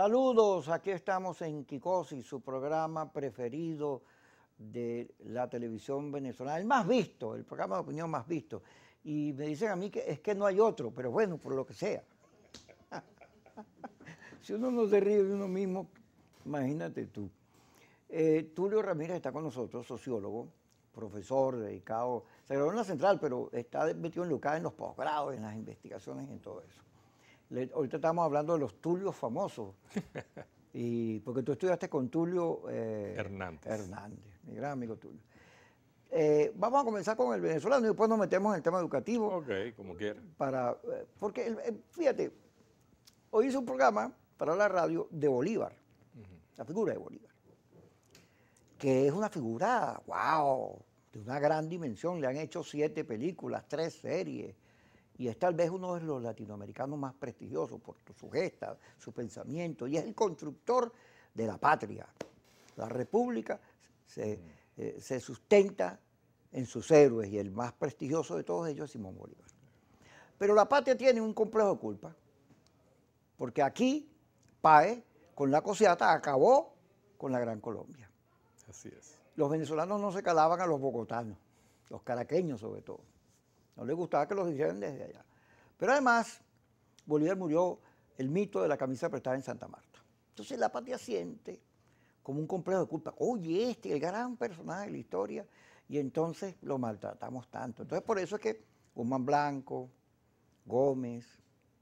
Saludos, aquí estamos en Kikosi, su programa preferido de la televisión venezolana, el más visto, el programa de opinión más visto. Y me dicen a mí que es que no hay otro, pero bueno, por lo que sea. si uno no se ríe de uno mismo, imagínate tú. Eh, Tulio Ramírez está con nosotros, sociólogo, profesor, dedicado, se graduó en la central, pero está metido en Lucas en los posgrados, en las investigaciones en todo eso ahorita estamos hablando de los Tulios famosos. y, porque tú estudiaste con Tulio eh, Hernández. Hernández, mi gran amigo Tulio. Eh, vamos a comenzar con el venezolano y después nos metemos en el tema educativo. Ok, como quieras. Para, eh, porque, fíjate, hoy hice un programa para la radio de Bolívar, la figura de Bolívar, que es una figura, wow, de una gran dimensión. Le han hecho siete películas, tres series, y es tal vez uno de los latinoamericanos más prestigiosos por su gesta, su pensamiento, y es el constructor de la patria. La República se, mm. eh, sustenta en sus héroes y el más prestigioso de todos ellos es Simón Bolívar. Pero la patria tiene un complejo de culpa, porque aquí PAE con la cosiata acabó con la Gran Colombia. Así es. Los venezolanos no se calaban a los bogotanos, los caraqueños sobre todo. No le gustaba que los dijeran desde allá. Pero además, Bolívar murió el mito de la camisa prestada en Santa Marta. Entonces la patria siente como un complejo de culpa. Oye, este, el gran personaje de la historia, y entonces lo maltratamos tanto. Entonces por eso es que Guzmán Blanco, Gómez,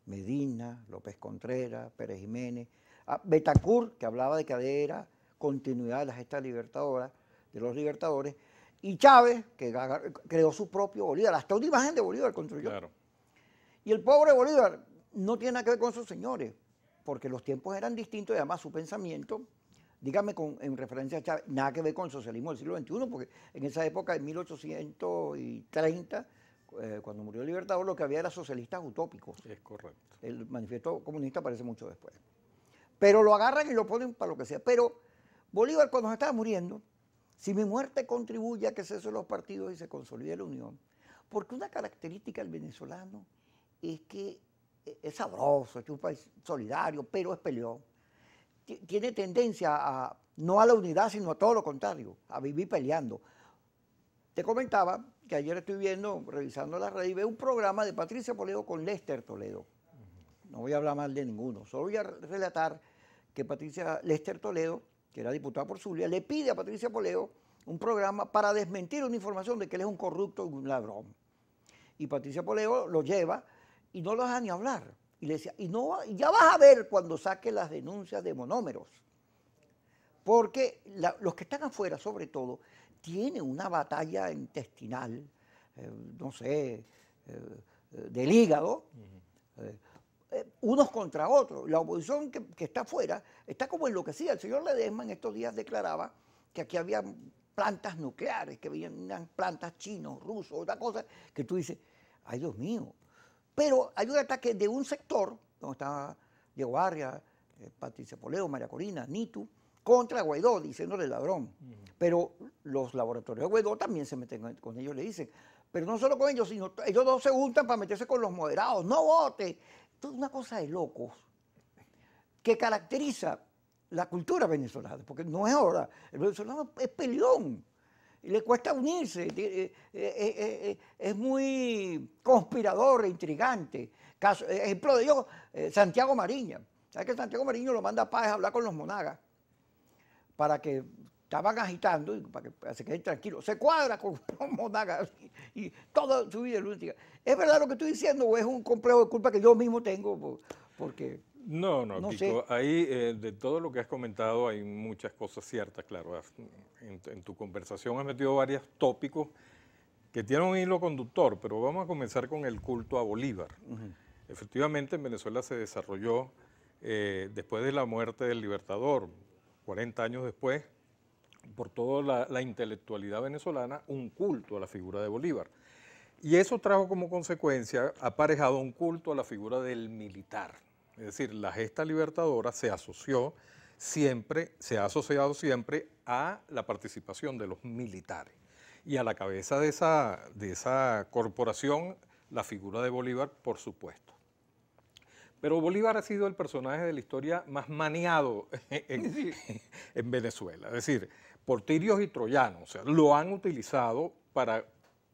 Medina, López Contreras, Pérez Jiménez, ah, Betacur, que hablaba de cadera, continuidad de la gesta libertadora, de los libertadores, y Chávez, que creó su propio Bolívar, hasta una imagen de Bolívar construyó. Y el pobre Bolívar no tiene nada que ver con sus señores, porque los tiempos eran distintos y además su pensamiento, dígame en referencia a Chávez, nada que ver con el socialismo del siglo XXI, porque en esa época, en 1830, eh, cuando murió el Libertador, lo que había era socialistas utópicos. Es correcto. El manifiesto comunista aparece mucho después. Pero lo agarran y lo ponen para lo que sea. Pero Bolívar, cuando se estaba muriendo, si mi muerte contribuye a que cesen los partidos y se consolide la unión, porque una característica del venezolano es que eh, es sabroso, es un país solidario, pero es peleón. Tiene tendencia a, no a la unidad, sino a todo lo contrario, a vivir peleando. Te comentaba que ayer estoy viendo, revisando la red, y un programa de Patricia Poledo con Lester Toledo. No voy a hablar mal de ninguno, solo voy a relatar que Patricia Lester Toledo que era diputado por Zulia, le pide a Patricia Poleo un programa para desmentir una información de que él es un corrupto y un ladrón. Y Patricia Poleo lo lleva y no lo deja ni hablar. Y le decía, y ya vas a ver cuando saque las denuncias de monómeros. Porque los que están afuera, sobre todo, tienen una batalla intestinal, eh, no sé, eh, eh, del hígado. Eh, unos contra otros. La oposición que, está afuera está como enloquecida. El señor Ledesma en estos días declaraba que aquí había plantas nucleares, que venían plantas chinos, rusos, otra cosa, que tú dices, ay Dios mío. Pero hay un ataque de un sector, donde estaba Diego Barria, eh, Patricia Poleo, María Corina, Nitu, contra Guaidó, diciéndole ladrón. Pero los laboratorios de Guaidó también se meten con, ellos, le dicen, pero no solo con ellos, sino ellos dos se juntan para meterse con los moderados. No vote, una cosa de locos que caracteriza la cultura venezolana, porque no es ahora, el venezolano es peleón, le cuesta unirse, eh, eh, eh, es muy conspirador, e intrigante. ejemplo de ello, Santiago Mariña. ¿Sabes que Santiago Mariño lo manda a paz a hablar con los monagas para que estaban agitando para que, se quede tranquilo. Se cuadra con Monagas y, y toda su vida lúdica. ¿Es verdad lo que estoy diciendo o es un complejo de culpa que yo mismo tengo? porque. No, no, no ahí eh, de todo lo que has comentado hay muchas cosas ciertas, claro. En, tu conversación has metido varios tópicos que tienen un hilo conductor, pero vamos a comenzar con el culto a Bolívar. Efectivamente, en Venezuela se desarrolló eh, después de la muerte del libertador, 40 años después, por toda la, intelectualidad venezolana un culto a la figura de Bolívar. Y eso trajo como consecuencia aparejado un culto a la figura del militar. Es decir, la gesta libertadora se asoció siempre, se ha asociado siempre a la participación de los militares. Y a la cabeza de esa, corporación, la figura de Bolívar, por supuesto. Pero Bolívar ha sido el personaje de la historia más maniado en Venezuela. Es decir, por tirios y troyanos. O sea, lo han utilizado para,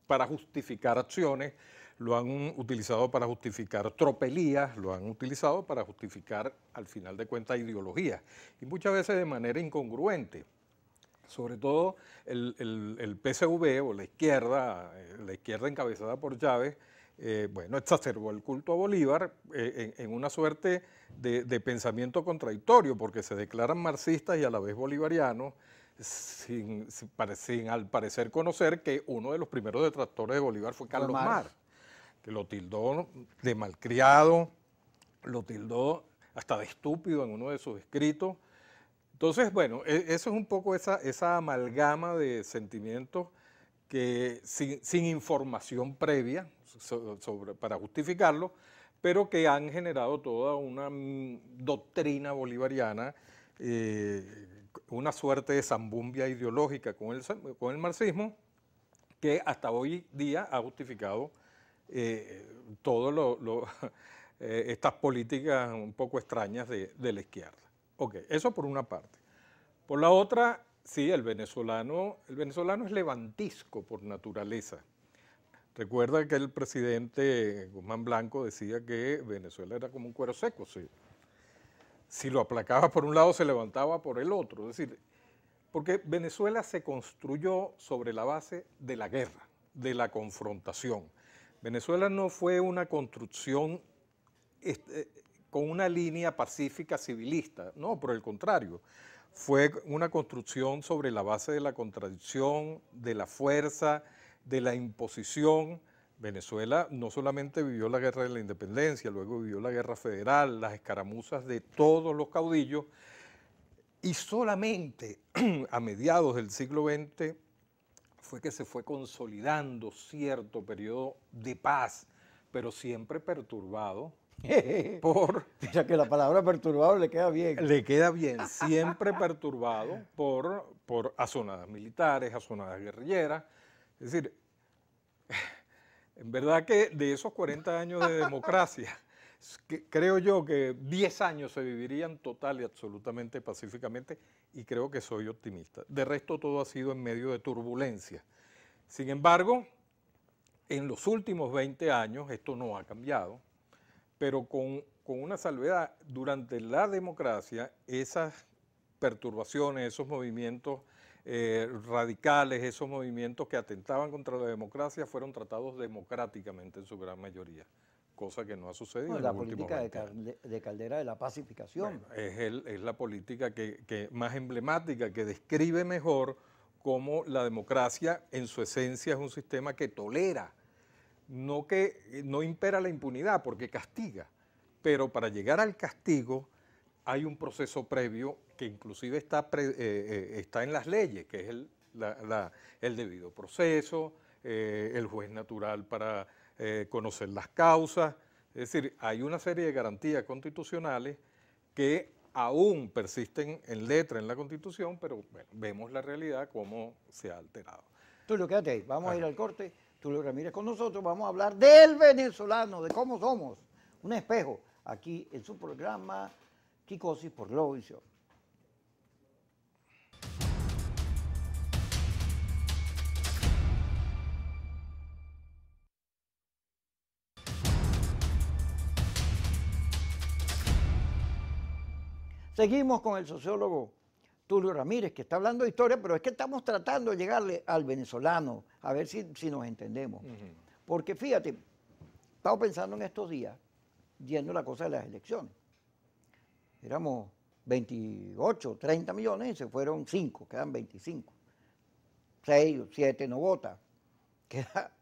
para justificar acciones, lo han utilizado para justificar tropelías, lo han utilizado para justificar, al final de cuentas, ideologías. Y muchas veces de manera incongruente sobre todo el, el, PSV o la izquierda, eh, la izquierda encabezada por Chávez, eh, bueno, exacerbó el culto a Bolívar eh, en, una suerte de, de, pensamiento contradictorio, porque se declaran marxistas y a la vez bolivarianos, sin, al parecer conocer que uno de los primeros detractores de Bolívar fue Carlos Mar, que lo tildó de malcriado, lo tildó hasta de estúpido en uno de sus escritos. Entonces, bueno, e, eso es un poco esa, amalgama de sentimientos que sin, información previa para justificarlo, pero que han generado toda una doctrina bolivariana eh, una suerte de zambumbia ideológica con el, con el marxismo que hasta hoy día ha justificado eh, todas eh, estas políticas un poco extrañas de, la izquierda. Ok, eso por una parte. Por la otra, sí, el venezolano, el venezolano es levantisco por naturaleza. Recuerda que el presidente Guzmán Blanco decía que Venezuela era como un cuero seco, sí si lo aplacaba por un lado, se levantaba por el otro. Es decir, porque Venezuela se construyó sobre la base de la guerra, de la confrontación. Venezuela no fue una construcción este, con una línea pacífica civilista, no, por el contrario. Fue una construcción sobre la base de la contradicción, de la fuerza, de la imposición Venezuela no solamente vivió la guerra de la independencia, luego vivió la guerra federal, las escaramuzas de todos los caudillos, y solamente a mediados del siglo XX fue que se fue consolidando cierto periodo de paz, pero siempre perturbado por... Ya que la palabra perturbado le queda bien. Le queda bien, siempre perturbado por, por azonadas militares, azonadas guerrilleras. Es decir, en verdad que de esos 40 años de democracia, creo yo que 10 años se vivirían total y absolutamente pacíficamente y creo que soy optimista. De resto todo ha sido en medio de turbulencia. Sin embargo, en los últimos 20 años esto no ha cambiado, pero con una salvedad, durante la democracia esas perturbaciones, esos movimientos eh, radicales, esos movimientos que atentaban contra la democracia, fueron tratados democráticamente en su gran mayoría cosa que no ha sucedido. en la política de Caldera, de Caldera de la pacificación. es, es, la política que, más emblemática, que describe mejor cómo la democracia en su esencia es un sistema que tolera, no que no impera la impunidad, porque castiga, pero para llegar al castigo hay un proceso previo que inclusive está, eh, eh, está en las leyes, que es el, debido proceso, eh, el juez natural para conocer las causas. Es decir, hay una serie de garantías constitucionales que aún persisten en letra en la Constitución, pero vemos la realidad cómo se ha alterado. Tulio, quédate ahí. Vamos a ir al corte. Tú, Tulio Ramírez con nosotros. Vamos a hablar del venezolano, de cómo somos. Un espejo aquí en su programa Psicosis por Globovisión. Seguimos con el sociólogo Tulio Ramírez, que está hablando de historia, pero es que estamos tratando de llegarle al venezolano, a ver si, nos entendemos. Porque fíjate, estamos pensando en estos días, yendo la cosa de las elecciones éramos 28, 30 millones se fueron 5, quedan 25. 6 o 7 no vota. Queda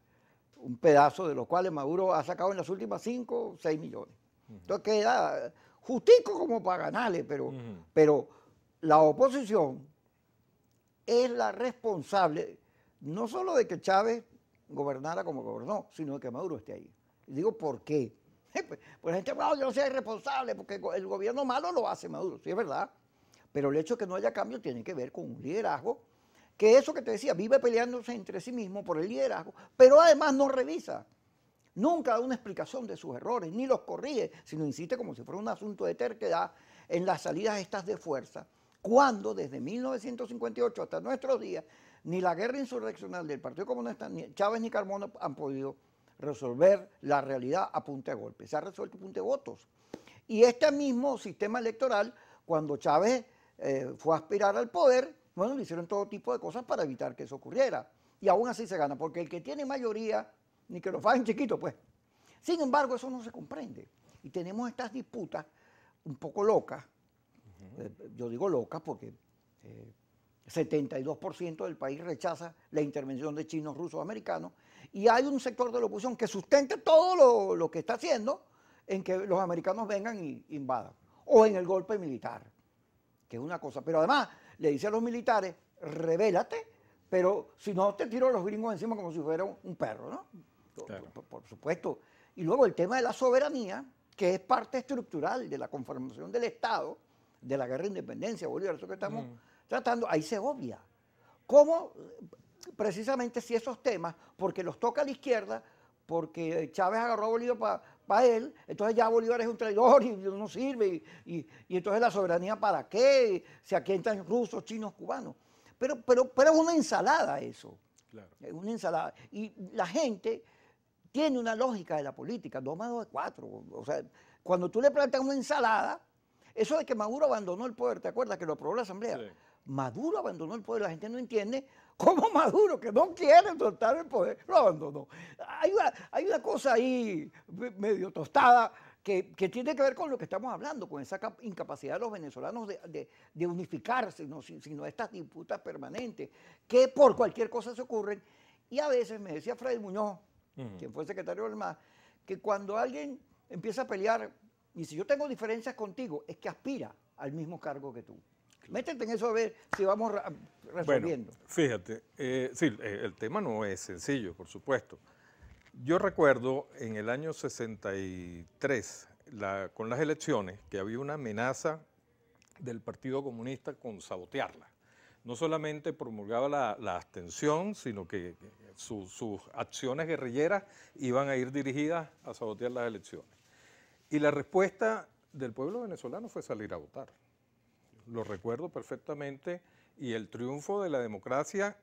un pedazo de los cuales Maduro ha sacado en las últimas 5 6 millones. Entonces queda justico como para ganarle, pero, pero la oposición es la responsable no solo de que Chávez gobernara como gobernó, sino de que Maduro esté ahí. Y digo, ¿por qué? Pues la pues, gente, wow, yo no soy responsable porque el gobierno malo lo hace Maduro, sí es verdad. Pero el hecho de que no haya cambio tiene que ver con un liderazgo que eso que te decía, vive peleándose entre sí mismo por el liderazgo, pero además no revisa. Nunca da una explicación de sus errores, ni los corrige, sino insiste como si fuera un asunto de terquedad en las salidas estas de fuerza, cuando desde 1958 hasta nuestros días, ni la guerra insurreccional del Partido Comunista, ni Chávez ni Carmona han podido resolver la realidad a punta de golpe, Se ha resuelto a punta de votos. Y este mismo sistema electoral, cuando Chávez eh, fue a aspirar al poder, bueno, le hicieron todo tipo de cosas para evitar que eso ocurriera. Y aún así se gana, porque el que tiene mayoría, ni que lo fajen chiquito, pues. Sin embargo, eso no se comprende. Y tenemos estas disputas un poco locas. Eh, yo digo locas porque 72% eh, del país rechaza la intervención de chinos, rusos, americanos y hay un sector de la oposición que sustente todo lo, que está haciendo en que los americanos vengan y invadan, o en el golpe militar, que es una cosa. Pero además le dice a los militares, revélate, pero si no te tiro los gringos encima como si fuera un perro, ¿no? Por, supuesto. Y luego el tema de la soberanía, que es parte estructural de la conformación del Estado, de la guerra de independencia, Bolívar, eso que estamos mm. tratando, ahí se obvia. ¿Cómo precisamente si esos temas, porque los toca a la izquierda, porque Chávez agarró a Bolívar para él, entonces ya Bolívar es un traidor y no sirve, y, entonces la soberanía para qué, si aquí entran rusos, chinos, cubanos. Pero, pero, pero es una ensalada eso. Es una ensalada. Y la gente tiene una lógica de la política, dos más dos cuatro. O sea, cuando tú le plantas una ensalada, eso de que Maduro abandonó el poder, ¿te acuerdas que lo aprobó la Asamblea? Maduro abandonó el poder, la gente no entiende como Maduro, que no quiere soltar el poder, lo abandonó. Hay una, cosa ahí medio tostada que, tiene que ver con lo que estamos hablando, con esa incapacidad de los venezolanos de, de, unificarse, sino, sino estas disputas permanentes, que por cualquier cosa se ocurren. Y a veces me decía Fred Muñoz, quien fue secretario del MAS, que cuando alguien empieza a pelear, y si yo tengo diferencias contigo, es que aspira al mismo cargo que tú. Métete en eso a ver si vamos resolviendo. fíjate, eh, eh, el tema no es sencillo, por supuesto. Yo recuerdo en el año 63, con las elecciones, que había una amenaza del Partido Comunista con sabotearla. No solamente promulgaba la, abstención, sino que sus acciones guerrilleras iban a ir dirigidas a sabotear las elecciones. Y la respuesta del pueblo venezolano fue salir a votar lo recuerdo perfectamente, y el triunfo de la democracia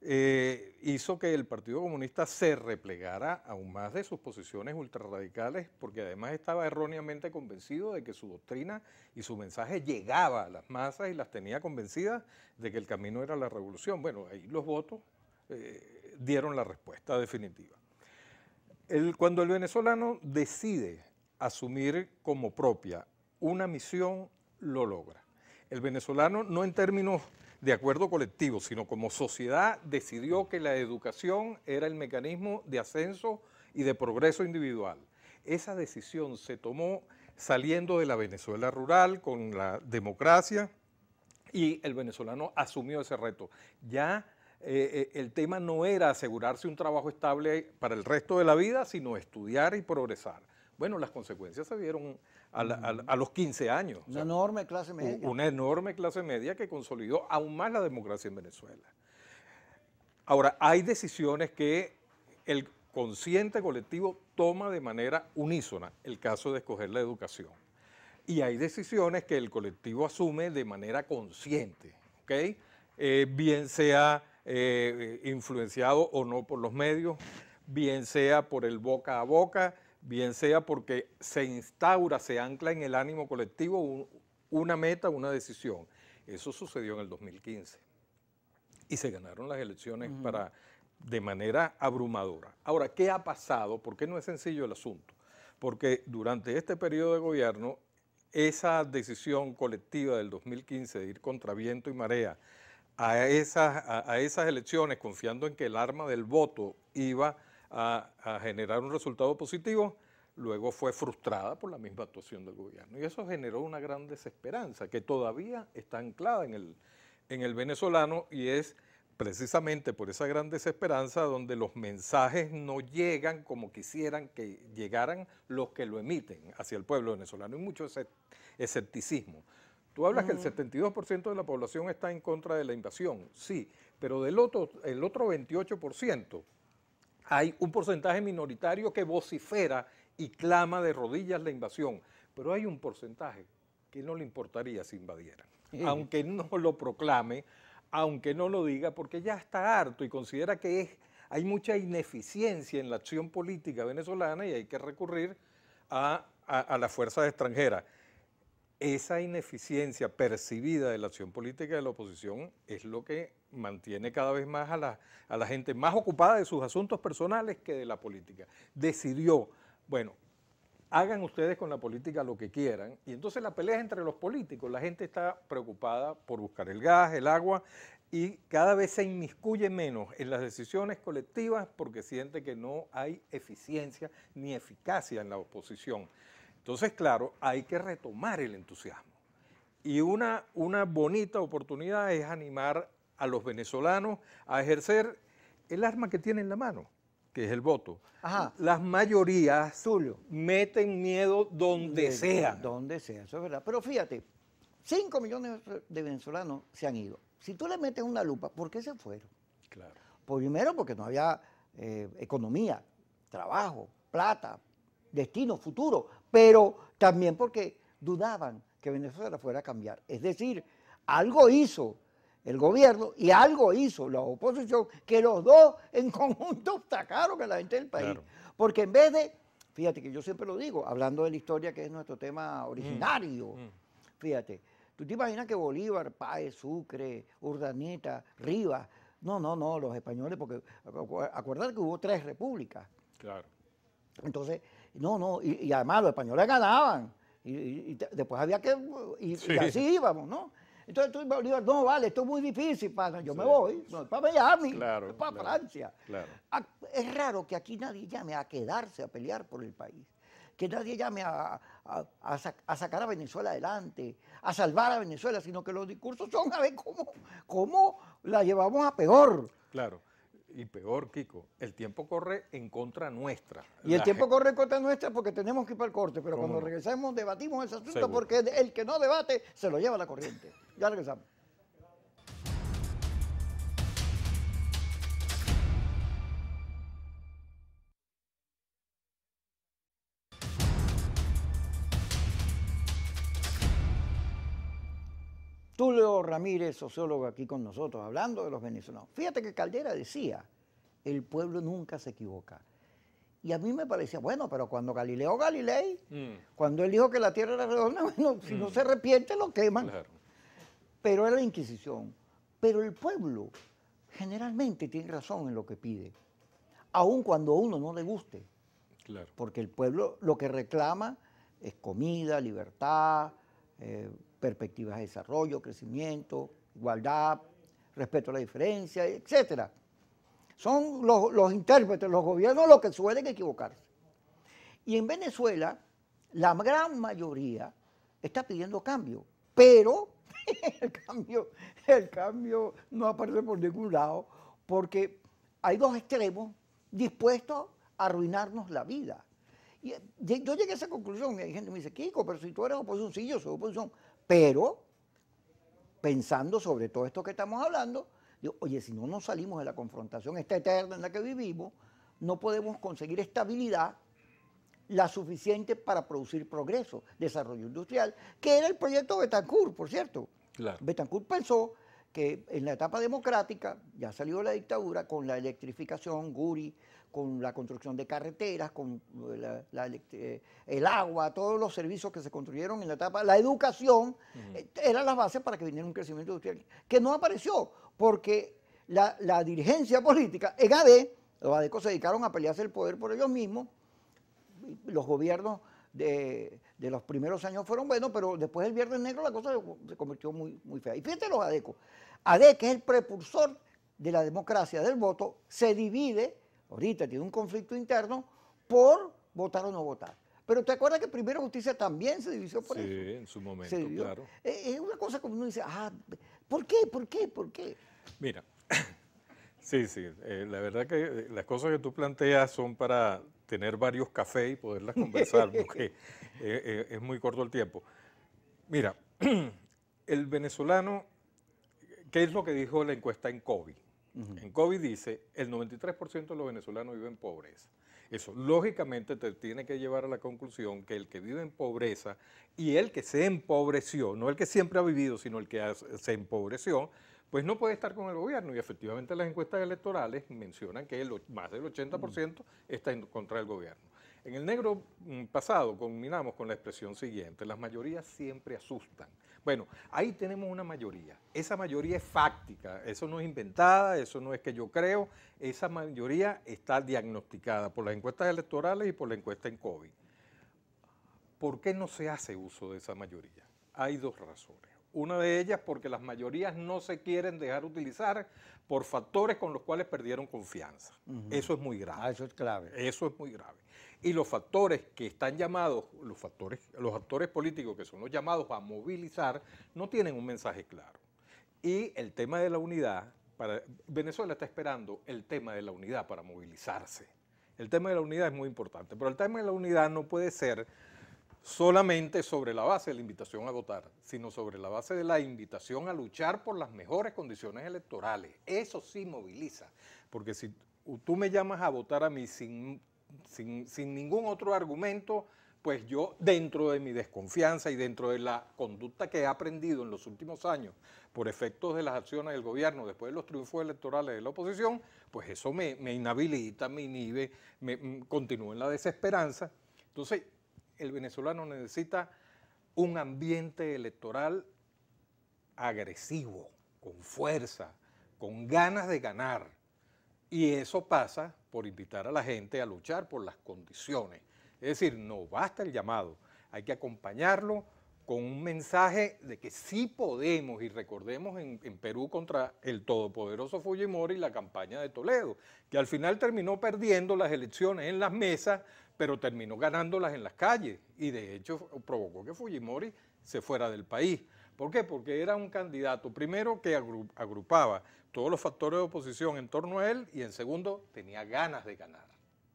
eh, hizo que el Partido Comunista se replegara aún más de sus posiciones ultraradicales porque además estaba erróneamente convencido de que su doctrina y su mensaje llegaba a las masas y las tenía convencidas de que el camino era la revolución. Bueno, ahí los votos eh, dieron la respuesta definitiva. El, cuando el venezolano decide asumir como propia una misión, lo logra el venezolano no en términos de acuerdo colectivo, sino como sociedad decidió que la educación era el mecanismo de ascenso y de progreso individual. Esa decisión se tomó saliendo de la Venezuela rural con la democracia y el venezolano asumió ese reto. Ya eh, eh, el tema no era asegurarse un trabajo estable para el resto de la vida, sino estudiar y progresar. Bueno, las consecuencias se vieron a, los 15 años. Una enorme clase media. Una enorme clase media que consolidó aún más la democracia en Venezuela. Ahora, hay decisiones que el consciente colectivo toma de manera unísona, el caso de escoger la educación. Y hay decisiones que el colectivo asume de manera consciente, ¿ok? Eh, bien sea eh, eh, influenciado o no por los medios, bien sea por el boca a boca, bien sea porque se instaura, se ancla en el ánimo colectivo una meta, una decisión. Eso sucedió en el 2015 y se ganaron las elecciones para, de manera abrumadora. Ahora, ¿qué ha pasado? ¿Por qué no es sencillo el asunto? Porque durante este periodo de gobierno, esa decisión colectiva del 2015 de ir contra viento y marea a esas, a esas elecciones, confiando en que el arma del voto iba a, generar un resultado positivo, luego fue frustrada por la misma actuación del gobierno. Y eso generó una gran desesperanza que todavía está anclada en el, en el venezolano y es precisamente por esa gran desesperanza donde los mensajes no llegan como quisieran que llegaran los que lo emiten hacia el pueblo venezolano. y mucho escepticismo. Tú hablas que el 72% de la población está en contra de la invasión, sí, pero del otro, el otro 28% hay un porcentaje minoritario que vocifera y clama de rodillas la invasión, pero hay un porcentaje que no le importaría si invadieran, aunque no lo proclame, aunque no lo diga, porque ya está harto y considera que es, hay mucha ineficiencia en la acción política venezolana y hay que recurrir a, a, a las fuerzas extranjeras esa ineficiencia percibida de la acción política de la oposición es lo que mantiene cada vez más a la, gente más ocupada de sus asuntos personales que de la política. Decidió, bueno, hagan ustedes con la política lo que quieran. Y entonces la pelea entre los políticos. La gente está preocupada por buscar el gas, el agua, y cada vez se inmiscuye menos en las decisiones colectivas porque siente que no hay eficiencia ni eficacia en la oposición. Entonces, claro, hay que retomar el entusiasmo. Y una, una bonita oportunidad es animar a los venezolanos a ejercer el arma que tienen en la mano, que es el voto. Ajá. Las mayorías meten miedo donde sea. Donde sea, eso es verdad. Pero fíjate, 5 millones de venezolanos se han ido. Si tú le metes una lupa, ¿por qué se fueron? Claro. Pues primero, porque no había eh, economía, trabajo, plata, destino, futuro pero también porque dudaban que Venezuela fuera a cambiar. Es decir, algo hizo el gobierno y algo hizo la oposición, que los dos en conjunto atacaron a la gente del país. Porque en vez de, fíjate que yo siempre lo digo, hablando de la historia que es nuestro tema mm. originario, mm. fíjate, tú te imaginas que Bolívar, Páez, Sucre, Urdaneta, Rivas, no, no, no, los españoles, porque acuérdate que hubo tres repúblicas. Claro. Entonces, no, no, y, además los españoles ganaban. Y, después había que. Y, así íbamos, ¿no? Entonces tú olvidas, no, vale, esto es muy difícil, yo me voy, para Miami, para Francia. Ah, es raro que aquí nadie llame a quedarse a pelear por el país, que nadie llame a, sacar a Venezuela adelante, a salvar a Venezuela, sino que los discursos son a ver cómo, cómo la llevamos a peor. Claro y peor, Kiko, el tiempo corre en contra nuestra. Y el tiempo corre en contra nuestra porque tenemos que ir para el corte, pero cuando regresemos debatimos ese asunto porque el que no debate se lo lleva la corriente. Ya regresamos. Ramírez, sociólogo, aquí con nosotros, hablando de los venezolanos. Fíjate que Caldera decía, el pueblo nunca se equivoca. Y a mí me parecía, bueno, pero cuando Galileo Galilei, mm. cuando él dijo que la tierra era redonda, bueno, si no mm. se arrepiente lo queman. Pero era la Inquisición. Pero el pueblo generalmente tiene razón en lo que pide, aun cuando a uno no le guste. Porque el pueblo lo que reclama es comida, libertad, eh, perspectivas de desarrollo, crecimiento, igualdad, respeto a la diferencia, etc. Son los, intérpretes, los gobiernos los que suelen equivocarse. Y en Venezuela, la gran mayoría está pidiendo cambio, pero el cambio, el cambio no aparece por ningún lado, porque hay dos extremos dispuestos a arruinarnos la vida. Y eh, yo llegué a esa conclusión, y hay gente que me dice, Kiko, pero si tú eres oposición, sí, yo soy oposición, pero pensando sobre todo esto que estamos hablando, digo, oye, si no nos salimos de la confrontación esta eterna en la que vivimos, no podemos conseguir estabilidad la suficiente para producir progreso, desarrollo industrial, que era el proyecto Betancourt, por cierto. Betancourt pensó que en la etapa democrática, ya salió la dictadura, con la electrificación, Guri, con la construcción de carreteras, con eh, el agua, todos los servicios que se construyeron en la etapa, la educación, eh, era eran las bases para que viniera un crecimiento industrial, que no apareció, porque la, dirigencia política, en los ADECO se dedicaron a pelearse el poder por ellos mismos, los gobiernos de, los primeros años fueron buenos, pero después del Viernes Negro la cosa se convirtió muy, muy fea. Y fíjate los ADECO. ADECO es el precursor de la democracia del voto, se divide, ahorita tiene un conflicto interno, por votar o no votar. Pero te acuerdas que Primera Justicia también se dividió por eso. Sí, en su momento, claro. Es una cosa como uno dice, ah, ¿por qué? ¿Por qué? ¿Por qué? Mira, Sí, sí. Eh, la verdad que eh, las cosas que tú planteas son para tener varios cafés y poderlas conversar, porque eh, es muy corto el tiempo. Mira, el venezolano, ¿qué es lo que dijo la encuesta en COVID? En COVID dice, el 93% de los venezolanos viven en pobreza. Eso lógicamente te tiene que llevar a la conclusión que el que vive en pobreza y el que se empobreció, no el que siempre ha vivido, sino el que se empobreció, pues no puede estar con el gobierno. Y efectivamente las encuestas electorales mencionan que más del 80% mm. está en contra del gobierno. En el negro mm, pasado combinamos con la expresión siguiente, las mayorías siempre asustan. Bueno, ahí tenemos una mayoría. Esa mayoría es fáctica, eso no es inventada, eso no es que yo creo, esa mayoría está diagnosticada por las encuestas electorales y por la encuesta en COVID. ¿Por qué no se hace uso de esa mayoría? Hay dos razones una de ellas porque las mayorías no se quieren dejar utilizar por factores con los cuales perdieron confianza. Eso es muy grave. Ah, eso es clave. Eso es muy grave. Y los factores que están llamados, los factores, los actores políticos que son los llamados a movilizar, no tienen un mensaje claro. Y el tema de la unidad, para, Venezuela está esperando el tema de la unidad para movilizarse. El tema de la unidad es muy importante, pero el tema de la unidad no puede ser solamente sobre la base de la invitación a votar, sino sobre la base de la invitación a luchar por las mejores condiciones electorales. Eso sí moviliza, porque si tú me llamas a votar a mí sin, sin, ningún otro argumento, pues yo dentro de mi desconfianza y dentro de la conducta que he aprendido en los últimos años por efectos de las acciones del gobierno después de los triunfos electorales de la oposición, pues eso me, me inhabilita, me inhibe, me, mm, continúa en la desesperanza. Entonces, el venezolano necesita un ambiente electoral agresivo, con fuerza, con ganas de ganar. Y eso pasa por invitar a la gente a luchar por las condiciones. Es decir, no basta el llamado, hay que acompañarlo con un mensaje de que sí podemos, y recordemos en, Perú contra el todopoderoso Fujimori la campaña de Toledo, que al final terminó perdiendo las elecciones en las mesas, pero terminó ganándolas en las calles, y de hecho provocó que Fujimori se fuera del país. ¿Por qué? Porque era un candidato, primero, que agrupaba todos los factores de oposición en torno a él, y en segundo, tenía ganas de ganar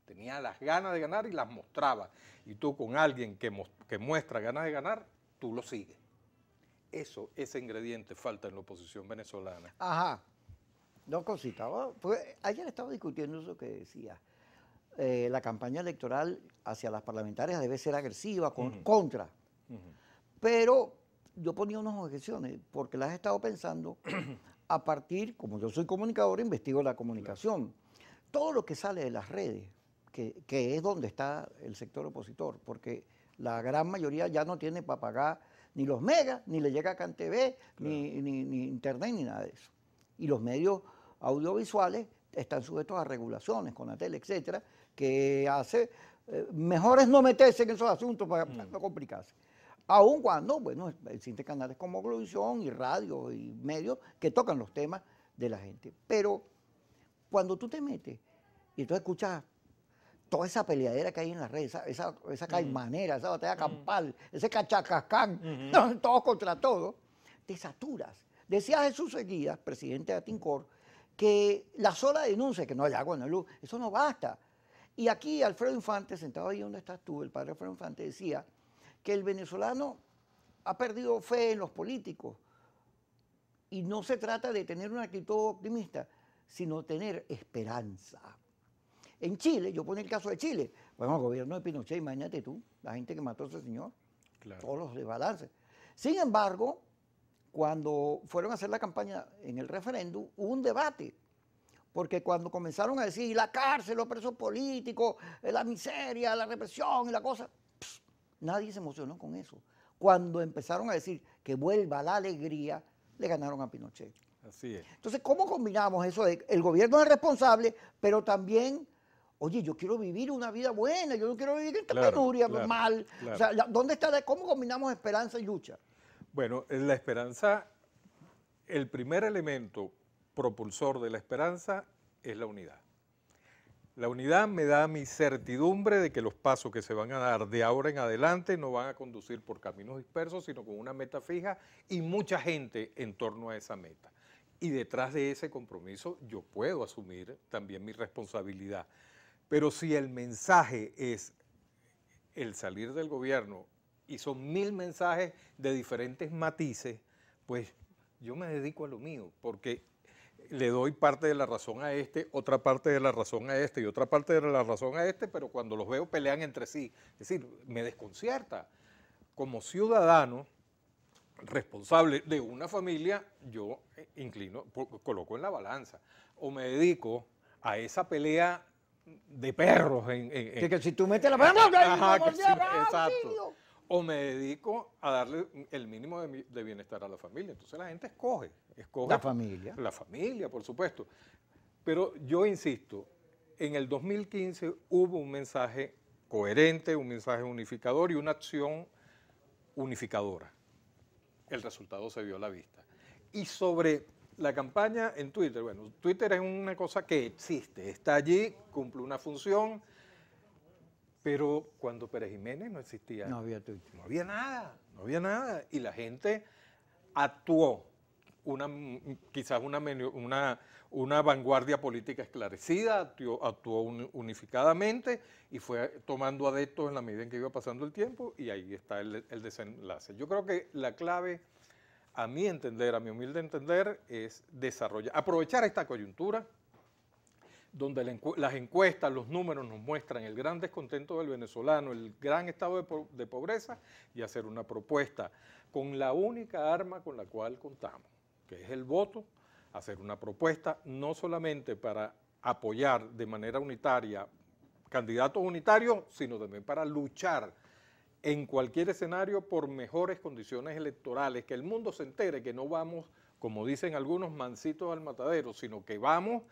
tenía las ganas de ganar y las mostraba. Y tú con alguien que, que, muestra ganas de ganar, tú lo sigues. Eso, ese ingrediente falta en la oposición venezolana. Ajá. Dos cositas. ayer estaba discutiendo eso que decía. Eh, la campaña electoral hacia las parlamentarias debe ser agresiva, con, contra. Pero yo ponía unas objeciones, porque las he estado pensando a partir, como yo soy comunicador, investigo la comunicación. Todo lo que sale de las redes, que, que es donde está el sector opositor, porque la gran mayoría ya no tiene para pagar ni los megas, ni le llega a CanTV, tv ni, internet, ni nada de eso. Y los medios audiovisuales están sujetos a regulaciones con la tele, etcétera, que hace mejores eh, mejor es no meterse en esos asuntos para, mm. no complicarse. Aun cuando, bueno, existen canales como televisión y radio y medios que tocan los temas de la gente. Pero cuando tú te metes y tú escuchas toda esa peleadera que hay en las redes, esa, esa, mm. caimanera, esa batalla mm. campal, ese cachacascán, todos contra todos, te saturas. Decía Jesús Seguías, presidente de Atincor, que la sola denuncia, que no hay agua, no la luz, eso no basta. Y aquí Alfredo Infante, sentado ahí donde estás tú, el padre Alfredo Infante decía que el venezolano ha perdido fe en los políticos. Y no se trata de tener una actitud optimista, sino tener esperanza. En Chile, yo pongo el caso de Chile, bueno, el gobierno de Pinochet, imagínate tú, la gente que mató a ese señor, todos los rebalances. Sin embargo, cuando fueron a hacer la campaña en el referéndum, hubo un debate. Porque cuando comenzaron a decir la cárcel, los presos políticos, eh, la miseria, la represión y la cosa, nadie se emocionó con eso. Cuando empezaron a decir que vuelva la alegría, le ganaron a Pinochet. Así es. Entonces, ¿cómo combinamos eso de el gobierno es responsable, pero también Oye, yo quiero vivir una vida buena, yo no quiero vivir esta penuria mal. O sea, ¿dónde está? De, ¿Cómo combinamos esperanza y lucha? Bueno, la esperanza, el primer elemento propulsor de la esperanza es la unidad. La unidad me da mi certidumbre de que los pasos que se van a dar de ahora en adelante no van a conducir por caminos dispersos, sino con una meta fija y mucha gente en torno a esa meta. Y detrás de ese compromiso yo puedo asumir también mi responsabilidad. Pero si el mensaje es el salir del gobierno y son mil mensajes de diferentes matices, pues yo me dedico a lo mío, porque le doy parte de la razón a este, otra parte de la razón a este y otra parte de la razón a este, pero cuando los veo pelean entre sí, es decir, me desconcierta. Como ciudadano responsable de una familia, yo eh, inclino, coloco en la balanza o me dedico a esa pelea de perros. En, que, si tú metes la mano, O me dedico a darle el mínimo de, de, bienestar a la familia. Entonces la gente escoge, escoge. La familia. La familia, por supuesto. Pero yo insisto, en el 2015 hubo un mensaje coherente, un mensaje unificador y una acción unificadora. El resultado se vio a la vista. Y sobre la campaña en Twitter. Bueno, Twitter es una cosa que existe, está allí, cumple una función, pero cuando Pérez Jiménez no existía. No había Twitter. No había nada, no había nada. Y la gente actuó. quizás una, vanguardia política esclarecida, actuó, actuó unificadamente y fue tomando adeptos en la medida en que iba pasando el tiempo y ahí está el desenlace. Yo creo que la clave a mi entender, a mi humilde entender, es desarrollar, aprovechar esta coyuntura donde las encuestas, los números nos muestran el gran descontento del venezolano, el gran estado de, de pobreza, y hacer una propuesta con la única arma con la cual contamos, que es el voto, hacer una propuesta no solamente para apoyar de manera unitaria candidatos unitarios, sino también para luchar en cualquier escenario por mejores condiciones electorales, que el mundo se entere que no vamos, como dicen algunos, mancitos al matadero, sino que vamos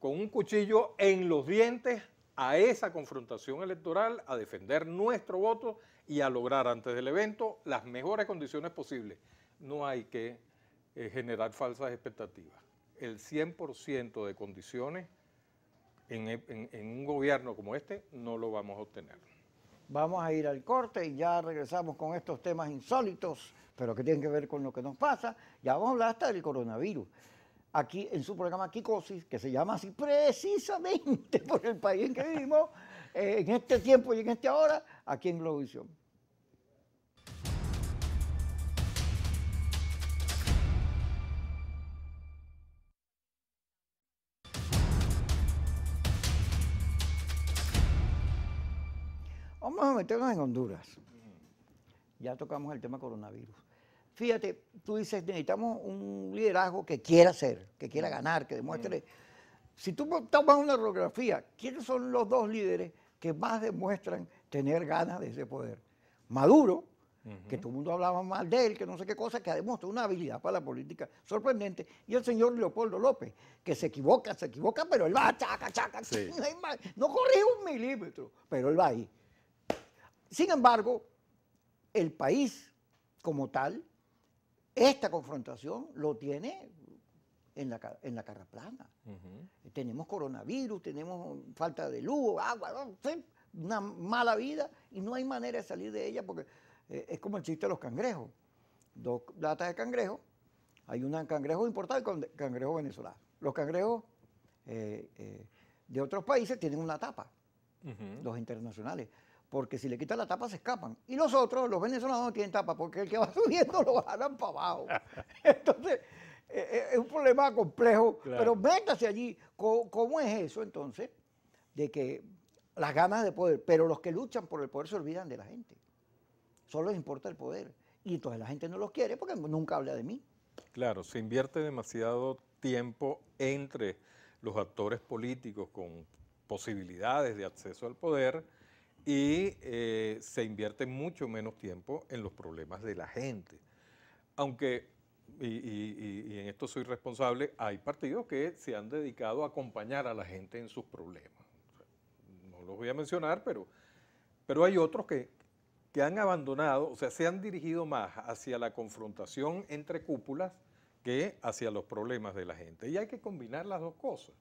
con un cuchillo en los dientes a esa confrontación electoral, a defender nuestro voto y a lograr antes del evento las mejores condiciones posibles. No hay que eh, generar falsas expectativas. El 100% de condiciones en un gobierno como este no lo vamos a obtener. Vamos a ir al corte y ya regresamos con estos temas insólitos, pero que tienen que ver con lo que nos pasa. Ya vamos a hablar hasta del coronavirus. Aquí en su programa Kikosis, que se llama así precisamente por el país en que vivimos, eh, en este tiempo y en este ahora, aquí en Globovisión. Vamos a meternos en Honduras. Ya tocamos el tema coronavirus. Fíjate, tú dices, necesitamos un liderazgo que quiera ser, que quiera ganar, que demuestre. Si tú tomas una orografía, ¿quiénes son los dos líderes que más demuestran tener ganas de ese poder? Maduro, que todo el mundo hablaba mal de él, que no sé qué cosa, que ha demostrado una habilidad para la política sorprendente, y el señor Leopoldo López, que se equivoca, se equivoca, pero él va, chaca, chaca, no corrige un milímetro, pero él va ahí. Sin embargo, el país como tal, esta confrontación lo tiene en la, en cara plana. Tenemos coronavirus, tenemos falta de luz, agua, una mala vida y no hay manera de salir de ella porque eh, es como el chiste de los cangrejos. Dos latas de cangrejo, hay un cangrejo importado y un cangrejo venezolano. Los cangrejos eh, eh, de otros países tienen una tapa, los internacionales porque si le quitan la tapa se escapan. Y nosotros los venezolanos, no tienen tapa, porque el que va subiendo lo jalan para abajo. Entonces, eh, eh, es un problema complejo, pero métase allí. ¿Cómo es eso entonces? De que las ganas de poder, pero los que luchan por el poder se olvidan de la gente. Solo les importa el poder. Y entonces la gente no los quiere porque nunca habla de mí. Claro, se invierte demasiado tiempo entre los actores políticos con posibilidades de acceso al poder y eh, se invierte mucho menos tiempo en los problemas de la gente. Aunque, y, y, en esto soy responsable, hay partidos que se han dedicado a acompañar a la gente en sus problemas. No los voy a mencionar, pero, pero hay otros que, que han abandonado, o sea, se han dirigido más hacia la confrontación entre cúpulas que hacia los problemas de la gente. Y hay que combinar las dos cosas.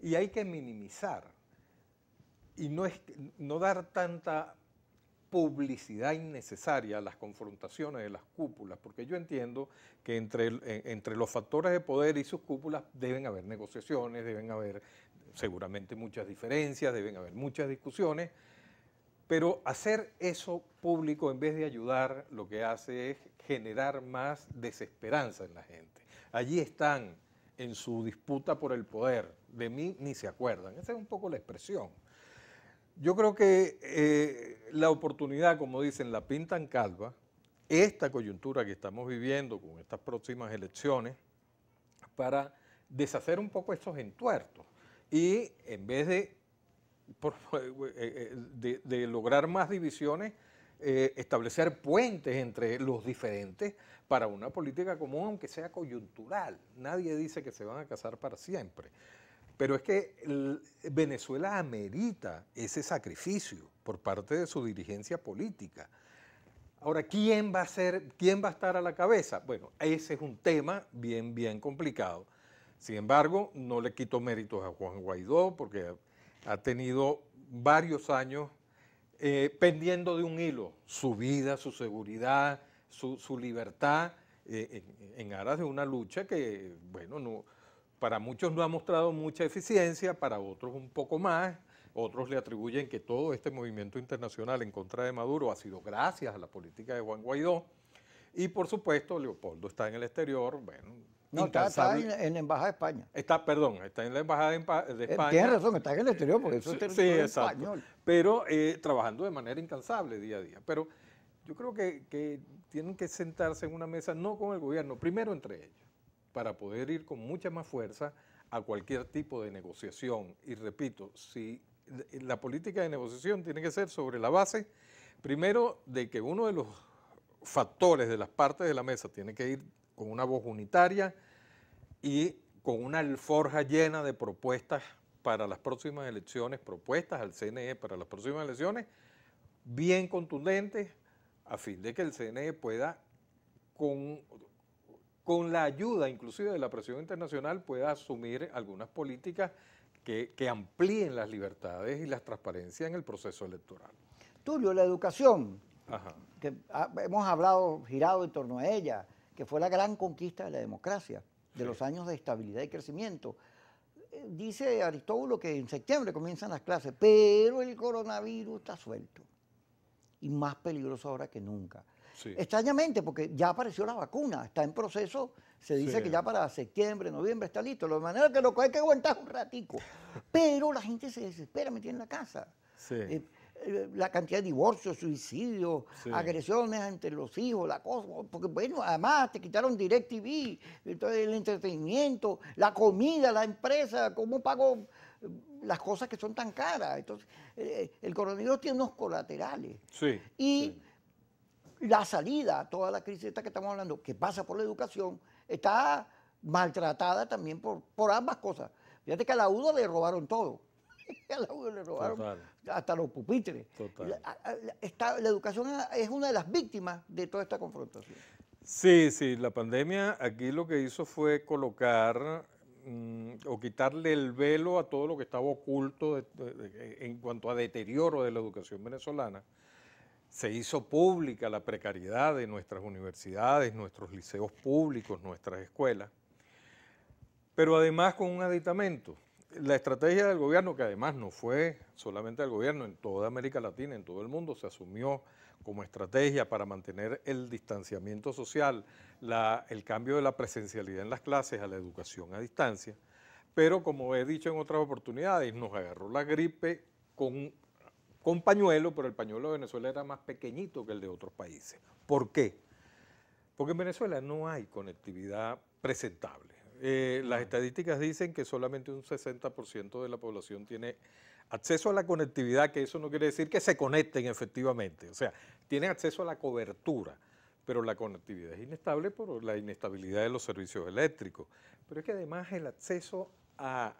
Y hay que minimizar y no, es, no dar tanta publicidad innecesaria a las confrontaciones de las cúpulas, porque yo entiendo que entre, eh, entre los factores de poder y sus cúpulas deben haber negociaciones, deben haber seguramente muchas diferencias, deben haber muchas discusiones, pero hacer eso público en vez de ayudar lo que hace es generar más desesperanza en la gente. Allí están en su disputa por el poder, de mí ni se acuerdan, esa es un poco la expresión. Yo creo que eh, la oportunidad, como dicen, la pintan calva. Esta coyuntura que estamos viviendo con estas próximas elecciones para deshacer un poco estos entuertos y en vez de, eh, lograr más divisiones, eh, establecer puentes entre los diferentes para una política común, aunque sea coyuntural. Nadie dice que se van a casar para siempre. Pero es que Venezuela amerita ese sacrificio por parte de su dirigencia política. Ahora, ¿quién va a ser, quién va a estar a la cabeza? Bueno, ese es un tema bien, bien complicado. Sin embargo, no le quito méritos a Juan Guaidó porque ha tenido varios años eh, pendiendo de un hilo, su vida, su seguridad, su, libertad, eh, en aras de una lucha que, bueno, no, para muchos no ha mostrado mucha eficiencia, para otros un poco más. Otros le atribuyen que todo este movimiento internacional en contra de Maduro ha sido gracias a la política de Juan Guaidó. Y por supuesto, Leopoldo está en el exterior, bueno. No, está, en, la Embajada de España. Está, perdón, está en la Embajada de eh, España. Tiene razón, está en el exterior porque eso es sí, español. Pero eh, trabajando de manera incansable día a día. Pero yo creo que tienen que sentarse en una mesa, no con el gobierno, primero entre ellos para poder ir con mucha más fuerza a cualquier tipo de negociación. Y repito, si la política de negociación tiene que ser sobre la base, primero, de que uno de los factores de las partes de la mesa tiene que ir con una voz unitaria y con una alforja llena de propuestas para las próximas elecciones, propuestas al CNE para las próximas elecciones, bien contundentes, a fin de que el CNE pueda con con la ayuda inclusive de la presión internacional, pueda asumir algunas políticas que, amplíen las libertades y las transparencias en el proceso electoral. Tulio, la educación, que hemos hablado, girado en torno a ella, que fue la gran conquista de la democracia, de los años de estabilidad y crecimiento. Eh, dice Aristóbulo que en septiembre comienzan las clases, pero el coronavirus está suelto y más peligroso ahora que nunca. Extrañamente, porque ya apareció la vacuna, está en proceso, se dice que ya para septiembre, noviembre está listo, de manera que lo que hay que aguantar un ratico. Pero la gente se desespera, me en la casa. Eh, eh, la cantidad de divorcios, suicidios, agresiones entre los hijos, la cosa, porque bueno, además te quitaron DirecTV, el entretenimiento, la comida, la empresa, cómo pago eh, las cosas que son tan caras. Entonces, el coronavirus tiene unos colaterales. Y la salida a toda la crisis esta que estamos hablando, que pasa por la educación, está maltratada también por, ambas cosas. Fíjate que a la UDO le robaron todo. a la le robaron hasta los pupitres. La, educación es una de las víctimas de toda esta confrontación. Sí, sí, la pandemia aquí lo que hizo fue colocar mm, o quitarle el velo a todo lo que estaba oculto en cuanto a deterioro de la educación venezolana se hizo pública la precariedad de nuestras universidades, nuestros liceos públicos, nuestras escuelas, pero además con un aditamento. La estrategia del gobierno, que además no fue solamente el gobierno, en toda América Latina, en todo el mundo, se asumió como estrategia para mantener el distanciamiento social, el cambio de la presencialidad en las clases a la educación a distancia, pero como he dicho en otras oportunidades, nos agarró la gripe con un pañuelo, pero el pañuelo de Venezuela era más pequeñito que el de otros países. ¿Por qué? Porque en Venezuela no hay conectividad presentable. Eh, las estadísticas dicen que solamente un 60% de la población tiene acceso a la conectividad, que eso no quiere decir que se conecten efectivamente, o sea, tienen acceso a la cobertura, pero la conectividad es inestable por la inestabilidad de los servicios eléctricos. Pero es que además el acceso a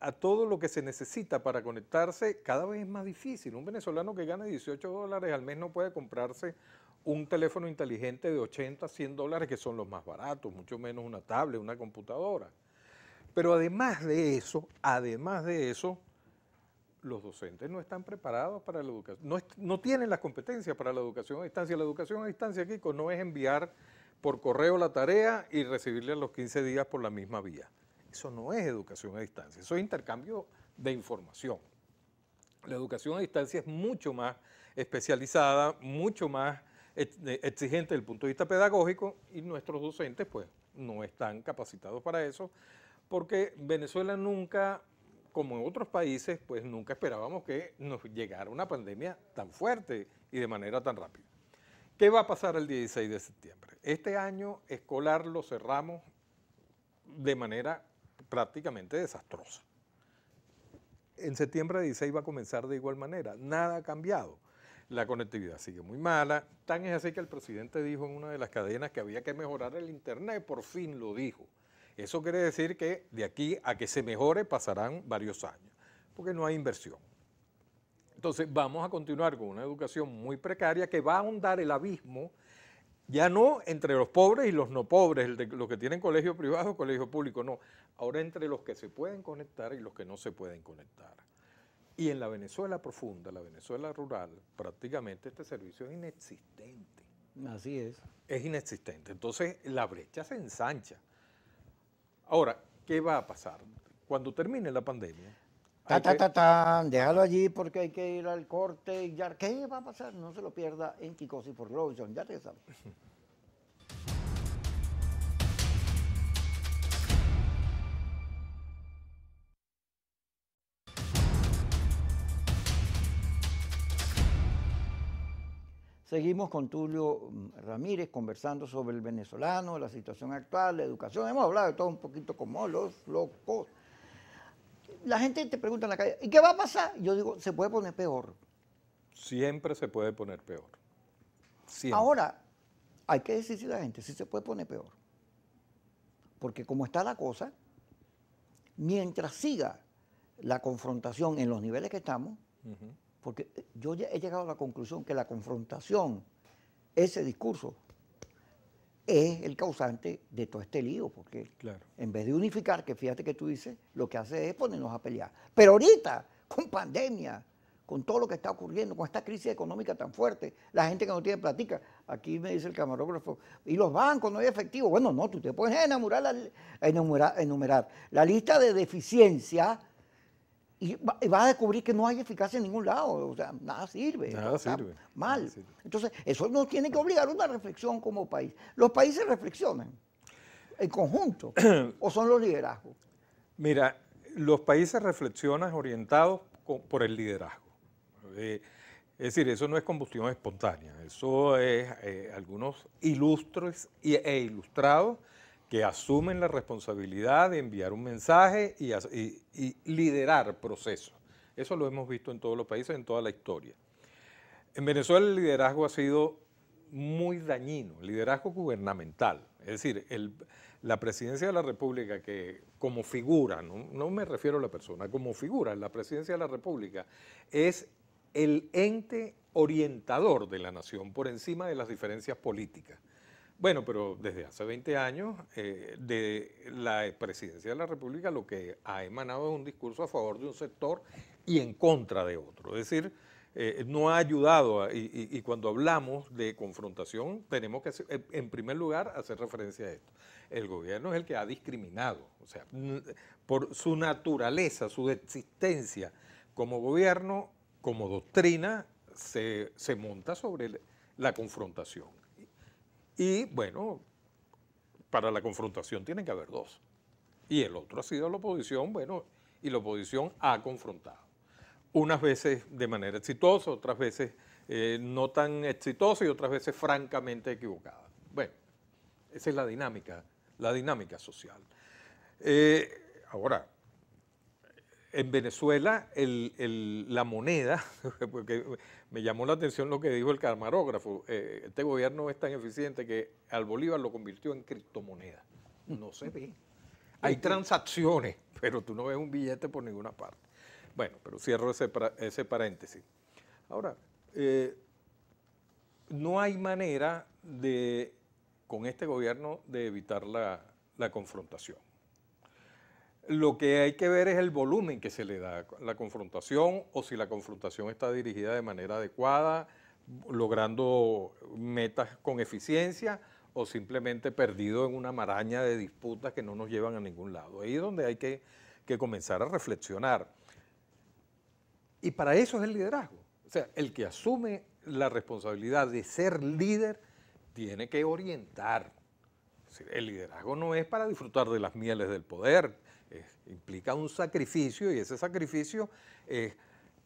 a, todo lo que se necesita para conectarse cada vez es más difícil. Un venezolano que gana 18 dólares al mes no puede comprarse un teléfono inteligente de 80, 100 dólares, que son los más baratos, mucho menos una tablet, una computadora. Pero además de eso, además de eso, los docentes no están preparados para la educación, no, no tienen las competencias para la educación a distancia. La educación a distancia, Kiko, no es enviar por correo la tarea y recibirle a los 15 días por la misma vía eso no es educación a distancia, eso es intercambio de información. La educación a distancia es mucho más especializada, mucho más exigente desde el punto de vista pedagógico y nuestros docentes pues no están capacitados para eso porque Venezuela nunca, como en otros países, pues nunca esperábamos que nos llegara una pandemia tan fuerte y de manera tan rápida. ¿Qué va a pasar el 16 de septiembre? Este año escolar lo cerramos de manera prácticamente desastrosa. En septiembre de 16 va a comenzar de igual manera, nada ha cambiado. La conectividad sigue muy mala, tan es así que el presidente dijo en una de las cadenas que había que mejorar el Internet, por fin lo dijo. Eso quiere decir que de aquí a que se mejore pasarán varios años, porque no hay inversión. Entonces vamos a continuar con una educación muy precaria que va a ahondar el abismo ya no entre los pobres y los no pobres, los que tienen colegio privado o colegio público, no. Ahora entre los que se pueden conectar y los que no se pueden conectar. Y en la Venezuela profunda, la Venezuela rural, prácticamente este servicio es inexistente. Así es. Es inexistente. Entonces la brecha se ensancha. Ahora, ¿qué va a pasar? Cuando termine la pandemia, Ta, ta, ta, ta, déjalo allí porque hay que ir al corte. ¿Qué va a pasar? No se lo pierda en Kikosi por Robinson. Ya te sabes. Seguimos con Tulio mm, Ramírez conversando sobre el venezolano, la situación actual, la educación. Hemos hablado de todo un poquito como los locos la gente te pregunta en la calle, ¿y qué va a pasar? Yo digo, se puede poner peor. Siempre se puede poner peor. Ahora, hay que decirle a la gente, si se puede poner peor. Porque como está la cosa, mientras siga la confrontación en los niveles que estamos, porque yo he llegado a la conclusión que la confrontación, ese discurso, es el causante de todo este lío, porque en vez de unificar, que fíjate que tú dices, lo que hace es ponernos a pelear. Pero ahorita, con pandemia, con todo lo que está ocurriendo, con esta crisis económica tan fuerte, la gente que no tiene platica, aquí me dice el camarógrafo, y los bancos no hay efectivo. Bueno, no, tú te puedes enamorar enumerar la lista de deficiencias y, va, a descubrir que no hay eficacia en ningún lado, o sea, nada sirve. Nada sirve. Mal. Entonces, eso nos tiene que obligar a una reflexión como país. Los países reflexionan en conjunto o son los liderazgos. Mira, los países reflexionan orientados por el liderazgo. Eh, es decir, eso no es combustión espontánea, eso es eh, algunos ilustres e ilustrados que asumen la responsabilidad de enviar un mensaje y, liderar procesos. Eso lo hemos visto en todos los países, en toda la historia. En Venezuela el liderazgo ha sido muy dañino, liderazgo gubernamental. Es decir, la presidencia de la República, que como figura, no, no, me refiero a la persona, como figura, la presidencia de la República es el ente orientador de la nación por encima de las diferencias políticas. Bueno, pero desde hace 20 años eh, de la presidencia de la República lo que ha emanado es un discurso a favor de un sector y en contra de otro. Es decir, eh, no ha ayudado y, cuando hablamos de confrontación tenemos que, eh, en primer lugar, hacer referencia a esto. El gobierno es el que ha discriminado, o sea, por su naturaleza, su existencia como gobierno, como doctrina, se, se monta sobre la confrontación y bueno, para la confrontación tienen que haber dos. Y el otro ha sido la oposición, bueno, y la oposición ha confrontado. Unas veces de manera exitosa, otras veces eh, no tan exitosa y otras veces francamente equivocada. Bueno, esa es la dinámica, la dinámica social. Eh, ahora, en Venezuela la moneda, porque me llamó la atención lo que dijo el camarógrafo, eh, este gobierno es tan eficiente que al Bolívar lo convirtió en criptomoneda. No se ve. Hay este transacciones, pero tú no ves un billete por ninguna parte. Bueno, pero cierro ese, paréntesis. Ahora, eh, no hay manera de, con este gobierno, de evitar la confrontación. Lo que hay que ver es el volumen que se le da a la confrontación o si la confrontación está dirigida de manera adecuada, logrando metas con eficiencia o simplemente perdido en una maraña de disputas que no nos llevan a ningún lado. Ahí es donde hay que, comenzar a reflexionar. Y para eso es el liderazgo. O sea, el que asume la responsabilidad de ser líder tiene que orientar, el liderazgo no es para disfrutar de las mieles del poder, implica un sacrificio y ese sacrificio es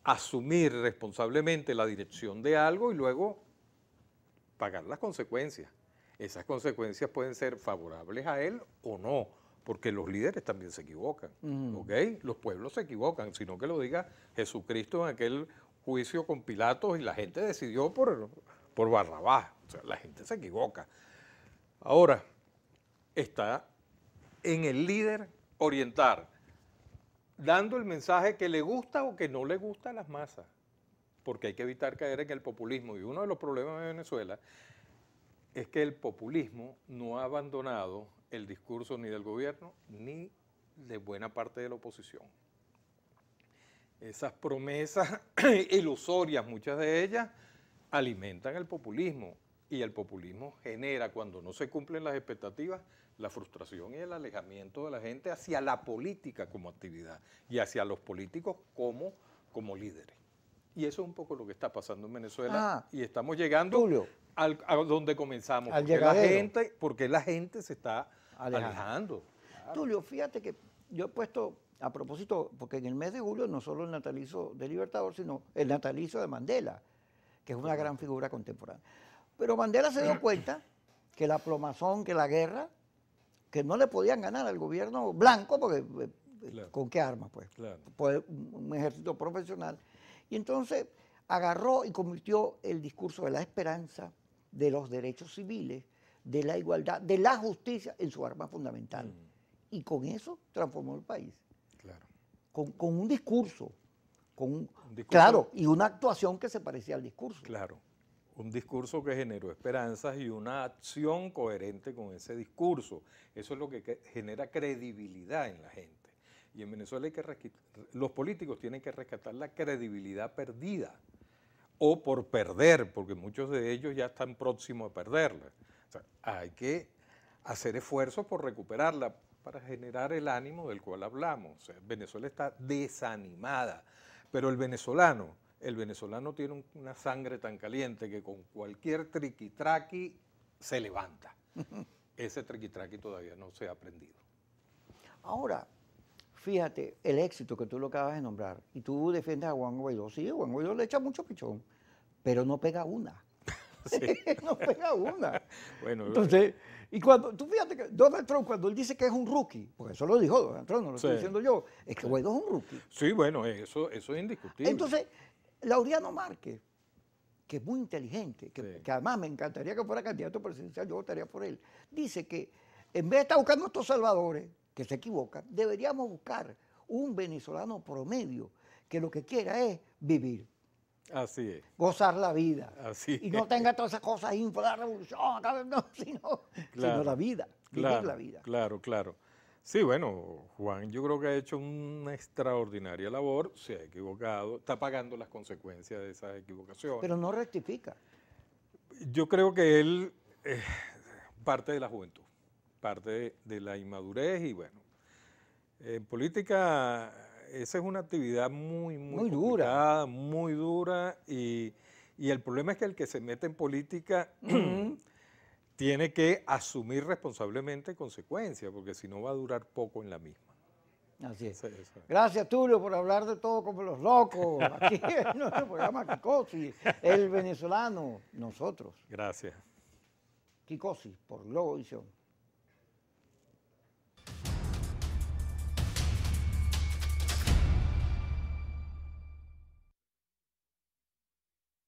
asumir responsablemente la dirección de algo y luego pagar las consecuencias. Esas consecuencias pueden ser favorables a él o no, porque los líderes también se equivocan, mm. ¿ok? Los pueblos se equivocan, sino que lo diga Jesucristo en aquel juicio con Pilatos y la gente decidió por, por Barrabás, o sea, la gente se equivoca. Ahora, está en el líder orientar, dando el mensaje que le gusta o que no le gusta a las masas, porque hay que evitar caer en el populismo. Y uno de los problemas de Venezuela es que el populismo no ha abandonado el discurso ni del gobierno ni de buena parte de la oposición. Esas promesas ilusorias, muchas de ellas, alimentan el populismo y el populismo genera, cuando no se cumplen las expectativas, la frustración y el alejamiento de la gente hacia la política como actividad y hacia los políticos como, como líderes. Y eso es un poco lo que está pasando en Venezuela. Ah. y estamos llegando al, a donde comenzamos. porque, la gente, porque la gente se está alejando. Tulio, fíjate que yo he puesto, a propósito, porque en el mes de julio no solo el natalizo de Libertador, sino el natalizo de Mandela, que es una gran figura contemporánea. Pero Bandera se dio cuenta que la plomazón, que la guerra, que no le podían ganar al gobierno blanco, porque eh, eh, ¿con qué armas? Pues? pues un ejército profesional. Y entonces agarró y convirtió el discurso de la esperanza, de los derechos civiles, de la igualdad, de la justicia en su arma fundamental. Mm. Y con eso transformó el país. Claro. Con, un discurso, con discurso? claro, y una actuación que se parecía al discurso. Claro un discurso que generó esperanzas y una acción coherente con ese discurso. Eso es lo que genera credibilidad en la gente. Y en Venezuela los políticos tienen que rescatar la credibilidad perdida o por perder, porque muchos de ellos ya están próximos a perderla. hay que hacer esfuerzos por recuperarla para generar el ánimo del cual hablamos. Venezuela está desanimada, pero el venezolano el venezolano tiene una sangre tan caliente que con cualquier triquitraqui se levanta. Ese triquitraqui todavía no se ha aprendido. Ahora, fíjate, el éxito que tú lo acabas de nombrar, y tú defiendes a Juan Guaidó, sí, Juan Guaidó le echa mucho pichón, pero no pega una. Sí. no pega una. bueno, entonces, eh, y cuando, tú fíjate que Donald Trump, cuando él dice que es un rookie, porque eso lo dijo Donald Trump, no lo estoy diciendo yo, es que Guaidó es un rookie. Sí, bueno, eso es indiscutible. Entonces, Laureano Márquez, que es muy inteligente, que, además me encantaría que fuera candidato presidencial, yo votaría por él, dice que en vez de estar buscando estos salvadores, que se equivocan, deberíamos buscar un venezolano promedio que lo que quiera es vivir. Así Gozar la vida. Así Y no tenga todas esas cosas, info, la revolución, sino, la vida, vivir la vida. Claro, claro. Sí, bueno, Juan yo creo que ha hecho una extraordinaria labor, se ha equivocado, está pagando las consecuencias de esa equivocación. Pero no rectifica. Yo creo que él eh, parte de la juventud, parte de, la inmadurez y bueno, en política esa es una actividad muy, muy, muy dura. Muy dura y, y, el problema es que el que se mete en política... tiene que asumir responsablemente consecuencias, porque si no va a durar poco en la misma. Así es. Gracias, Tulio, por hablar de todo como los locos. Aquí en nuestro programa Kikosi, el venezolano, nosotros. Gracias. Kikosi, por Globovisión.